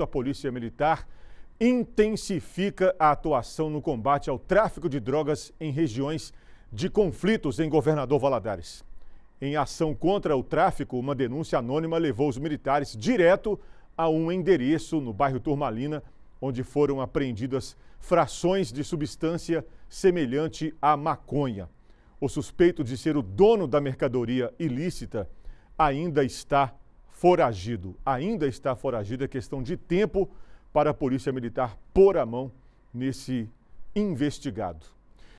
A Polícia Militar intensifica a atuação no combate ao tráfico de drogas em regiões de conflitos em Governador Valadares. Em ação contra o tráfico, uma denúncia anônima levou os militares direto a um endereço no bairro Turmalina, onde foram apreendidas frações de substância semelhante à maconha. O suspeito de ser o dono da mercadoria ilícita ainda está foragido. Ainda está foragido, é questão de tempo para a Polícia Militar pôr a mão nesse investigado.